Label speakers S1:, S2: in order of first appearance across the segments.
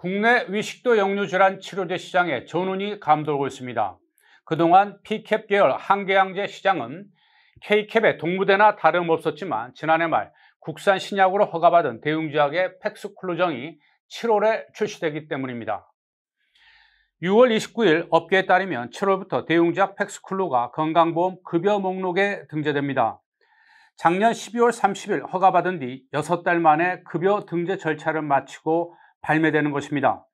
S1: 국내 위식도 역류질환 치료제 시장에 전운이 감돌고 있습니다. 그동안 P캡 계열 한계양제 시장은 K캡의 동무대나 다름없었지만 지난해 말 국산 신약으로 허가받은 대웅제약의 팩스클루정이 7월에 출시되기 때문입니다. 6월 29일 업계에 따르면 7월부터 대웅제약 팩스클루가 건강보험 급여 목록에 등재됩니다. 작년 12월 30일 허가받은 뒤 6달 만에 급여 등재 절차를 마치고 발매되는 것입니다.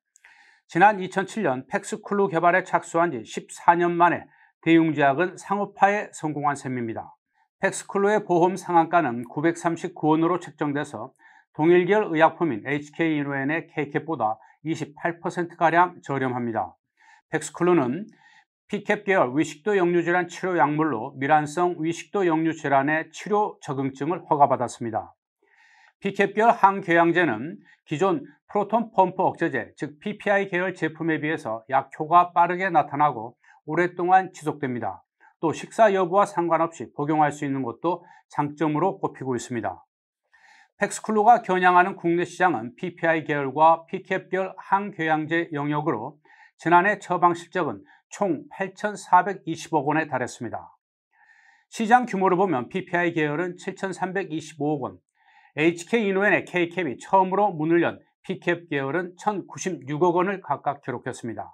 S1: 지난 2007년 팩스쿨루 개발에 착수한 지 14년 만에 대웅제약은 상업화에 성공한 셈입니다. 팩스쿨루의 보험 상한가는 939원으로 책정돼서 동일계열 의약품인 HK인후엔의 K캡보다 28%가량 저렴합니다. 팩스쿨루는 P캡 계열 위식도 역류질환 치료 약물로 밀환성 위식도 역류질환의 치료 적응증을 허가받았습니다. p 켓별 항궤양제는 기존 프로톤 펌프 억제제, 즉 PPI 계열 제품에 비해서 약 효과가 빠르게 나타나고 오랫동안 지속됩니다. 또 식사 여부와 상관없이 복용할 수 있는 것도 장점으로 꼽히고 있습니다. 팩스클로가 겨냥하는 국내 시장은 PPI 계열과 PCAP 계 항궤양제 영역으로 지난해 처방 실적은 총 8,420억 원에 달했습니다. 시장 규모를 보면 PPI 계열은 7,325억 원, h k 인노엔의 K캡이 처음으로 문을 연 P캡 계열은 1,096억 원을 각각 기록했습니다.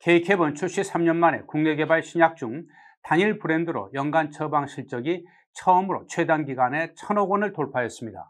S1: K캡은 출시 3년 만에 국내 개발 신약 중 단일 브랜드로 연간 처방 실적이 처음으로 최단 기간에 1,000억 원을 돌파했습니다.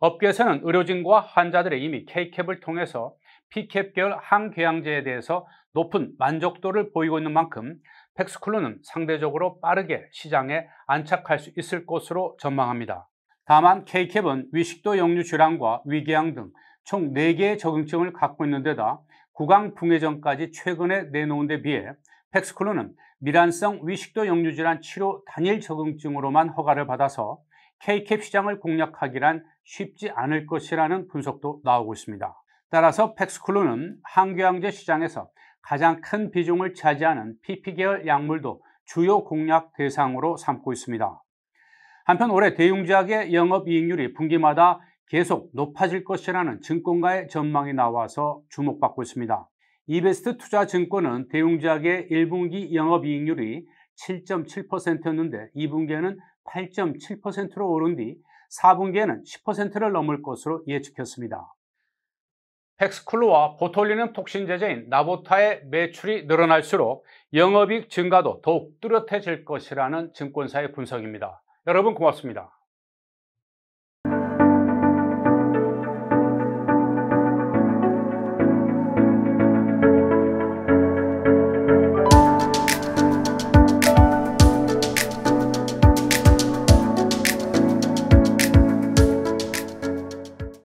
S1: 업계에서는 의료진과 환자들이 이미 K캡을 통해서 P캡 계열 항궤양제에 대해서 높은 만족도를 보이고 있는 만큼 팩스클루는 상대적으로 빠르게 시장에 안착할 수 있을 것으로 전망합니다. 다만 K캡은 위식도 역류 질환과 위궤양 등 총 4개의 적응증을 갖고 있는 데다 구강 붕해전까지 최근에 내놓은 데 비해 팩스클로는 미란성 위식도 역류 질환 치료 단일 적응증으로만 허가를 받아서 K캡 시장을 공략하기란 쉽지 않을 것이라는 분석도 나오고 있습니다. 따라서 팩스클로는 항궤양제 시장에서 가장 큰 비중을 차지하는 PP계열 약물도 주요 공략 대상으로 삼고 있습니다. 한편 올해 대웅제약의 영업이익률이 분기마다 계속 높아질 것이라는 증권가의 전망이 나와서 주목받고 있습니다. 이베스트 투자증권은 대웅제약의 1분기 영업이익률이 7.7%였는데 2분기에는 8.7%로 오른 뒤 4분기에는 10%를 넘을 것으로 예측했습니다. 팩스쿨루와 보톨리눔 톡신 제제인 나보타의 매출이 늘어날수록 영업이익 증가도 더욱 뚜렷해질 것이라는 증권사의 분석입니다. 여러분 고맙습니다.